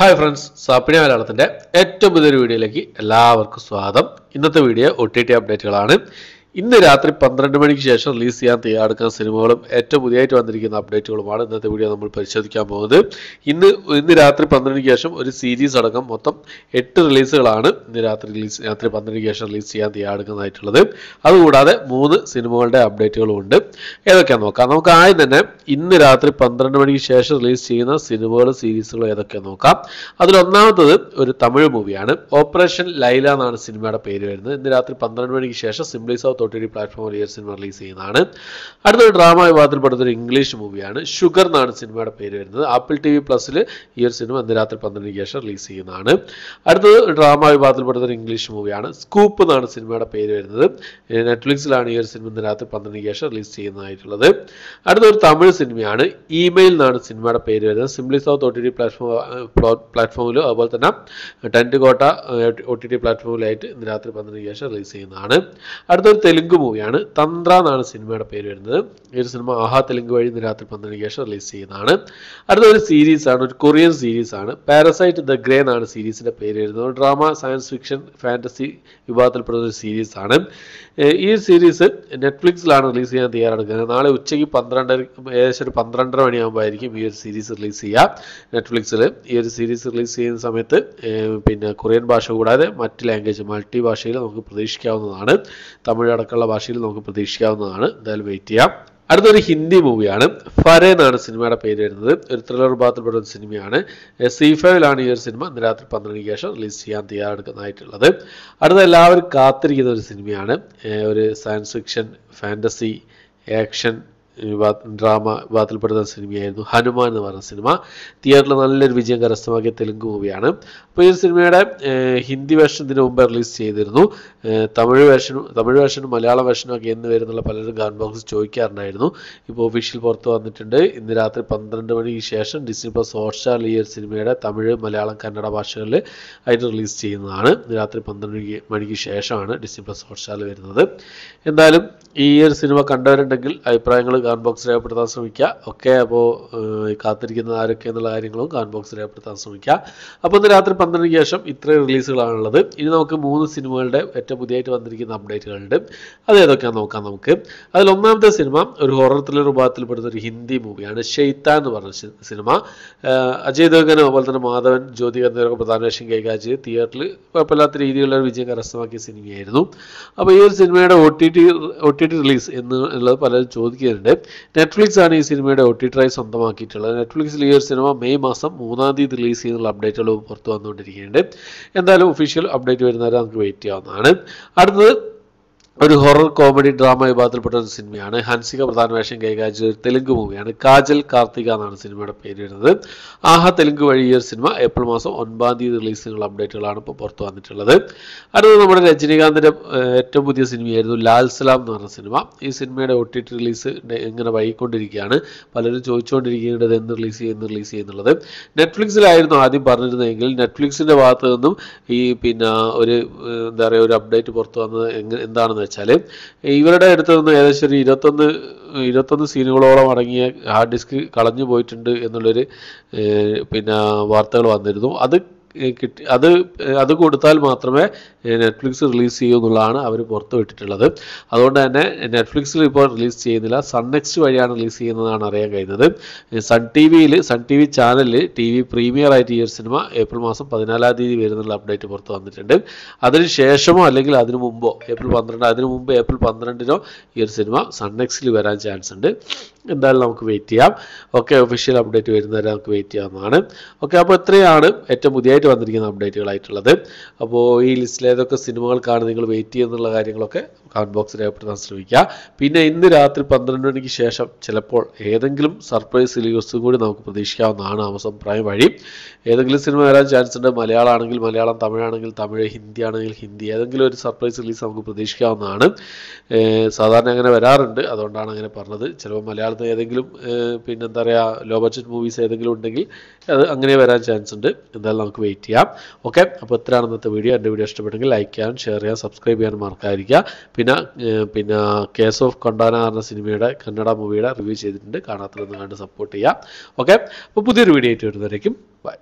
hi friends സാപ്പിണി മലയാളത്തിൻ്റെ ഏറ്റവും പുതിയൊരു വീഡിയോയിലേക്ക് എല്ലാവർക്കും സ്വാഗതം ഇന്നത്തെ വീഡിയോ ഒ ടി ടി അപ്ഡേറ്റുകളാണ് ഇന്ന് രാത്രി പന്ത്രണ്ട് മണിക്ക് ശേഷം റിലീസ് ചെയ്യാൻ തയ്യാറെടുക്കുന്ന സിനിമകളും ഏറ്റവും പുതിയതായിട്ട് വന്നിരിക്കുന്ന അപ്ഡേറ്റുകളുമാണ് ഇന്നത്തെ വീഡിയോ നമ്മൾ പരിശോധിക്കാൻ പോകുന്നത് ഇന്ന് ഇന്ന് രാത്രി പന്ത്രണ്ടിന് ശേഷം ഒരു സീരീസ് അടക്കം മൊത്തം എട്ട് റിലീസുകളാണ് ഇന്ന് രാത്രി റിലീസ് രാത്രി പന്ത്രണ്ടിന് ശേഷം റിലീസ് ചെയ്യാൻ തയ്യാറെടുക്കുന്നതായിട്ടുള്ളത് അതുകൂടാതെ മൂന്ന് സിനിമകളുടെ അപ്ഡേറ്റുകളും ഉണ്ട് ഏതൊക്കെയാണെന്ന് നോക്കാം നമുക്ക് ആദ്യം തന്നെ ഇന്ന് രാത്രി പന്ത്രണ്ട് മണിക്ക് ശേഷം റിലീസ് ചെയ്യുന്ന സിനിമകളും സീരീസുകളും ഏതൊക്കെയാണെന്ന് നോക്കാം അതിലൊന്നാമത്തത് ഒരു തമിഴ് മൂവിയാണ് ഓപ്പറേഷൻ ലൈല എന്നാണ് സിനിമയുടെ പേര് വരുന്നത് ഇന്ന് രാത്രി പന്ത്രണ്ട് മണിക്ക് ശേഷം simply south O T T പ്ലാറ്റ്ഫോമിൽ ഈ സിനിമ റിലീസ് ചെയ്യുന്നതാണ് അടുത്തൊരു ഡ്രാമ വിഭാഗത്തിൽ പെടുത്തൊരു ഇംഗ്ലീഷ് മൂവിയാണ് ഷുഗർ എന്നാണ് സിനിമയുടെ പേര് വരുന്നത് ആപ്പിൾ ടി വി പ്ലസിൽ ഈ ഒരു സിനിമ ഇന്ന് രാത്രി പന്ത്രണ്ടിന് ശേഷം റിലീസ് ചെയ്യുന്നതാണ് അടുത്തത് ഡ്രാമ വിഭാഗത്തിൽ പെടുത്തൊരു ഇംഗ്ലീഷ് മൂവിയാണ് സ്കൂപ്പ് എന്നാണ് സിനിമയുടെ പേര് വരുന്നത് നെറ്റ്ഫ്ലിക്സിലാണ് ഈ ഒരു സിനിമ ഇന്ന് രാത്രി പന്ത്രണ്ടിന് ശേഷം റിലീസ് ചെയ്യുന്നതായിട്ടുള്ളത് അടുത്തൊരു തമിഴ് സിനിമയാണ് ഇമെയിൽ എന്നാണ് സിനിമയുടെ പേര് വരുന്നത് simply south O T T platform പ്ലാറ്റ്ഫോമിലും അതുപോലെ തന്നെ ടെൻറ്റ് കോട്ട ഒ ടി ടി പ്ലാറ്റ്ഫോമിലായിട്ട് ഇന്ന് രാത്രി പന്ത്രണ്ടിന് ശേഷം റിലീസ് ചെയ്യുന്നതാണ് അടുത്തൊരു തെലുങ്ക് മൂവിയാണ് തന്ത്ര എന്നാണ് സിനിമയുടെ പേര് വരുന്നത് ഈ ഒരു സിനിമ ആഹാ തെലുങ്ക് വഴി ഇന്ന് രാത്രി മണിക്ക് ശേഷം റിലീസ് ചെയ്യുന്നതാണ് അടുത്ത ഒരു സീരീസ് ആണ് ഒരു കൊറിയൻ സീരീസ് ആണ് പാരസൈറ്റ് ദ ഗ്രേ എന്നാണ് സീരീസിന്റെ പേര് വരുന്നത് ഡ്രാമ സയൻസ് ഫിക്ഷൻ ഫാന്റസി വിഭാഗത്തിൽപ്പെടുന്ന ഒരു സീരീസ് ആണ് ഈ സീരീസ് നെറ്റ്ഫ്ലിക്സിലാണ് റിലീസ് ചെയ്യാൻ തയ്യാറെടുക്കുന്നത് നാളെ ഉച്ചയ്ക്ക് പന്ത്രണ്ട് ഏകദേശം ഒരു പന്ത്രണ്ടര മണിയാകുമ്പോഴായിരിക്കും ഈ ഒരു സീരീസ് റിലീസ് ചെയ്യുക നെറ്റ്ഫ്ലിക്സിൽ ഈ ഒരു സീരീസ് റിലീസ് ചെയ്യുന്ന സമയത്ത് പിന്നെ കൊറിയൻ ഭാഷ കൂടാതെ മറ്റ് ലാംഗ്വേജ് മൾട്ടി ഭാഷയിൽ നമുക്ക് പ്രതീക്ഷിക്കാവുന്നതാണ് തമിഴ് അടക്കമുള്ള ഭാഷയിൽ നമുക്ക് പ്രതീക്ഷിക്കാവുന്നതാണ് എന്തായാലും വെയിറ്റ് ചെയ്യാം അടുത്തൊരു ഹിന്ദി മൂവിയാണ് ഫര എന്നാണ് സിനിമയുടെ പേര് വരുന്നത് ഒരു ത്രില്ലർ വിഭാഗത്തിൽപ്പെട്ട ഒരു സിനിമയാണ് സി ഫൈവിലാണ് ഈ ഒരു സിനിമ ഇന്ന് രാത്രി പന്ത്രണ്ടിന് ശേഷം റിലീസ് ചെയ്യാൻ തയ്യാറെടുക്കുന്നതായിട്ടുള്ളത് അടുത്ത എല്ലാവരും കാത്തിരിക്കുന്ന ഒരു സിനിമയാണ് ഒരു science fiction fantasy action drama വിഭാഗത്തിൽപ്പെടുന്ന സിനിമയായിരുന്നു ഹനുമാൻ എന്ന് പറഞ്ഞ സിനിമ തിയേറ്ററിൽ നല്ലൊരു വിജയം കരസ്ഥമാക്കിയ തെലുങ്ക് മൂവിയാണ് അപ്പോൾ ഈ സിനിമയുടെ ഹിന്ദി വേർഷൻ ഇതിനു മുമ്പ് റിലീസ് ചെയ്തിരുന്നു തമിഴ് വേർഷനും തമിഴ് വേർഷനും മലയാള വേർഷനും ഒക്കെ എന്ന് വരുന്നുള്ള പലരും ഗാൻ ബോക്സ് ചോദിക്കാറുണ്ടായിരുന്നു ഇപ്പോൾ ഒഫീഷ്യൽ പുറത്ത് വന്നിട്ടുണ്ട് ഇന്ന് രാത്രി പന്ത്രണ്ട് മണിക്ക് ശേഷം ഡിസ്നി പ്ലസ് ഹോട്ട്സ്റ്റാർ ഈ ഒരു സിനിമയുടെ തമിഴ് മലയാളം കന്നഡ ഭാഷകളിൽ ആയിട്ട് റിലീസ് ചെയ്യുന്നതാണ് ഇന്ന് രാത്രി പന്ത്രണ്ട് മണിക്ക് ശേഷമാണ് ഡിസ്നി പ്ലസ് ഹോട്ട്സ്റ്റാറിൽ വരുന്നത് എന്തായാലും ഈ ഒരു സിനിമ കണ്ടവരുണ്ടെങ്കിൽ അഭിപ്രായങ്ങൾ കമൻറ്റ് ബോക്സ് രേഖപ്പെടുത്താൻ ശ്രമിക്കുക ഓക്കെ അപ്പോൾ കാത്തിരിക്കുന്ന ആരൊക്കെ എന്നുള്ള കാര്യങ്ങളും കമൻറ്റ് ബോക്സ് രേഖപ്പെടുത്താൻ ശ്രമിക്കുക അപ്പോൾ ഇന്ന് രാത്രി പന്ത്രണ്ടിന് ശേഷം ഇത്രയും റിലീസുകളാണുള്ളത് ഇനി നമുക്ക് മൂന്ന് സിനിമകളുടെ ഏറ്റവും പുതിയതായിട്ട് വന്നിരിക്കുന്ന അപ്ഡേറ്റുകളുണ്ട് അത് നോക്കാം നമുക്ക് അതിൽ ഒന്നാമത്തെ സിനിമ ഒരു ഹൊറർ ത്രില്ലർ വിഭാഗത്തിൽപ്പെടുന്ന ഒരു ഹിന്ദി മൂവിയാണ് ഷെയ്ത്ത എന്ന് പറഞ്ഞ സിനിമ അജയ് ദേവ്ഗൻ അതുപോലെ തന്നെ മാധവൻ ജ്യോതി എന്നിവരൊക്കെ പ്രധാന വേഷം കൈകാര്യം ചെയ്ത് തിയേറ്ററിൽ കുഴപ്പമില്ലാത്ത രീതിയിലുള്ള ഒരു വിജയം കരസ്ഥമാക്കിയ സിനിമയായിരുന്നു അപ്പോൾ ഈ ഒരു സിനിമയുടെ O T T O T T release എന്നുള്ളത് പലരും ചോദിക്കുന്നുണ്ട് നെറ്റ്ഫ്ലിക്സ് ആണ് ഈ സിനിമയുടെ ഒ ടി ട്രൈ സ്വന്തമാക്കിയിട്ടുള്ളത് നെറ്റ്ഫ്ലിക്സിൽ ഈ ഒരു സിനിമ മെയ് മാസം മൂന്നാം തീയതി റിലീസ് ചെയ്യുന്നുള്ള അപ്ഡേറ്റുകൾ പുറത്തു വന്നുകൊണ്ടിരിക്കുന്നുണ്ട് എന്തായാലും ഒഫീഷ്യൽ അപ്ഡേറ്റ് വരുന്നവരെ നമുക്ക് വെയിറ്റ് ചെയ്യാവുന്നതാണ് അടുത്തത് ഒരു ഹൊറർ കോമഡി ഡ്രാമ വിഭാഗത്തിൽപ്പെട്ട ഒരു സിനിമയാണ് ഹൻസിക പ്രധാന വേഷം കൈകാര്യം ചെയ്ത തെലുങ്ക് മൂവിയാണ് കാജൽ കാർത്തിക എന്നാണ് സിനിമയുടെ പേര് വരുന്നത് ആഹ തെലുങ്ക് വഴി ഈ ഒരു സിനിമ ഏപ്രിൽ മാസം ഒൻപതാം തീയതി റിലീസിനുള്ള അപ്ഡേറ്റുകളാണ് ഇപ്പോൾ പുറത്തു വന്നിട്ടുള്ളത് അടുത്തത് നമ്മുടെ രജനീകാന്തിൻ്റെ ഏറ്റവും പുതിയ സിനിമയായിരുന്നു ലാൽ സലാം എന്ന് പറഞ്ഞ സിനിമ ഈ സിനിമയുടെ ഒ ടി ടി റിലീസ് ഇങ്ങനെ വൈകിക്കൊണ്ടിരിക്കുകയാണ് പലരും ചോദിച്ചുകൊണ്ടിരിക്കേണ്ടത് എന്ന് റിലീസ് ചെയ്യുന്ന റിലീസ് ചെയ്യുന്നുള്ളത് നെറ്റ്ഫ്ലിക്സിലായിരുന്നു ആദ്യം പറഞ്ഞിരുന്നതെങ്കിൽ നെറ്റ്ഫ്ലിക്സിൻ്റെ ഭാഗത്തു നിന്നും ഈ പിന്നെ ഒരു എന്താ പറയുക ഒരു അപ്ഡേറ്റ് പുറത്തു വന്നത് എന്താണെന്ന് വെച്ചാൽ ഇവരുടെ അടുത്ത് നിന്ന് ഏകദേശം ഒരു ഇരുപത്തൊന്ന് ഇരുപത്തൊന്ന് സീനുകളോളം അടങ്ങിയ ഹാർഡ് ഡിസ്ക് കളഞ്ഞു പോയിട്ടുണ്ട് എന്നുള്ളൊരു പിന്നെ വാർത്തകൾ വന്നിരുന്നു അത് കിട്ടി അത് അത് കൊടുത്താൽ മാത്രമേ നെറ്റ്ഫ്ലിക്സ് റിലീസ് ചെയ്യൂ എന്നുള്ളതാണ് അവർ പുറത്തുവിട്ടിട്ടുള്ളത് അതുകൊണ്ട് തന്നെ നെറ്റ്ഫ്ലിക്സിൽ ഇപ്പോൾ റിലീസ് ചെയ്യുന്നില്ല നെക്സ്റ്റ് വഴിയാണ് റിലീസ് ചെയ്യുന്നതാണ് അറിയാൻ കഴിയുന്നത് സൺ ടി വിയിൽ സൺ ടി വി ചാനലിൽ ടി വി പ്രീമിയർ ആയിട്ട് ഈ ഒരു സിനിമ ഏപ്രിൽ മാസം പതിനാലാം തീയതി വരുന്നുള്ള അപ്ഡേറ്റ് പുറത്ത് വന്നിട്ടുണ്ട് അതിന് ശേഷമോ അല്ലെങ്കിൽ അതിനു മുമ്പോ ഏപ്രിൽ പന്ത്രണ്ട് അതിനു മുമ്പ് ഏപ്രിൽ പന്ത്രണ്ടിനോ ഈ ഒരു സിനിമ സൺനെക്സിൽ വരാൻ ചാൻസ് ഉണ്ട് എന്തായാലും നമുക്ക് വെയിറ്റ് ചെയ്യാം ഓക്കെ ഒഫീഷ്യൽ അപ്ഡേറ്റ് വരുന്നവരെ നമുക്ക് വെയിറ്റ് ചെയ്യാവുന്നതാണ് ഓക്കെ അപ്പോൾ ഇത്രയാണ് ഏറ്റവും പുതിയതായിട്ട് വന്നിരിക്കുന്ന അപ്ഡേറ്റുകളായിട്ടുള്ളത് അപ്പോൾ ഈ ലിസ്റ്റിൽ ഏതൊക്കെ സിനിമകൾക്കാണ് നിങ്ങൾ വെയിറ്റ് ചെയ്യുന്നുള്ള കാര്യങ്ങളൊക്കെ കമൻറ്റ് ബോക്സ് രേഖപ്പെടുത്താൻ ശ്രമിക്കുക പിന്നെ ഇന്ന് രാത്രി പന്ത്രണ്ട് മണിക്ക് ശേഷം ചിലപ്പോൾ ഏതെങ്കിലും സർപ്രൈസ് റിലീസും കൂടി നമുക്ക് പ്രതീക്ഷിക്കാവുന്നതാണ് ആമസോൺ പ്രൈം വഴി ഏതെങ്കിലും സിനിമ വരാൻ ചാൻസ് ഉണ്ട് മലയാളമാണെങ്കിൽ മലയാളം തമിഴാണെങ്കിൽ തമിഴ് ഹിന്ദി ആണെങ്കിൽ ഹിന്ദി ഏതെങ്കിലും ഒരു സർപ്രൈസ് റിലീസ് നമുക്ക് പ്രതീക്ഷിക്കാവുന്നതാണ് സാധാരണ അങ്ങനെ വരാറുണ്ട് അതുകൊണ്ടാണ് അങ്ങനെ പറഞ്ഞത് ചിലപ്പോൾ മലയാളത്തിൽ ഏതെങ്കിലും പിന്നെ എന്താ പറയുക ലോ ബഡ്ജറ്റ് മൂവീസ് ഏതെങ്കിലും ഉണ്ടെങ്കിൽ അത് അങ്ങനെ വരാൻ ചാൻസ് ഉണ്ട് എന്തായാലും നമുക്ക് വെയിറ്റ് ചെയ്യാം ഓക്കെ അപ്പോൾ ഇത്രയാണ് ഇന്നത്തെ വീഡിയോ എൻ്റെ വീഡിയോ ഇഷ്ടപ്പെട്ടെങ്കിൽ ലൈക്ക് ചെയ്യാൻ ഷെയർ ചെയ്യാൻ സബ്സ്ക്രൈബ് ചെയ്യാൻ മറക്കാതിരിക്കുക പിന്നെ പിന്നെ പിന്നെ കേസ് ഓഫ് കൊണ്ടാന എന്ന സിനിമയുടെ കന്നഡ മൂവിയുടെ റിവ്യൂ ചെയ്തിട്ടുണ്ട് കാണാത്തതെന്ന് കണ്ട് സപ്പോർട്ട് ചെയ്യാം ഓക്കെ അപ്പോൾ പുതിയൊരു വീഡിയോ ആയിട്ട് വരുന്നതായിരിക്കും ബൈ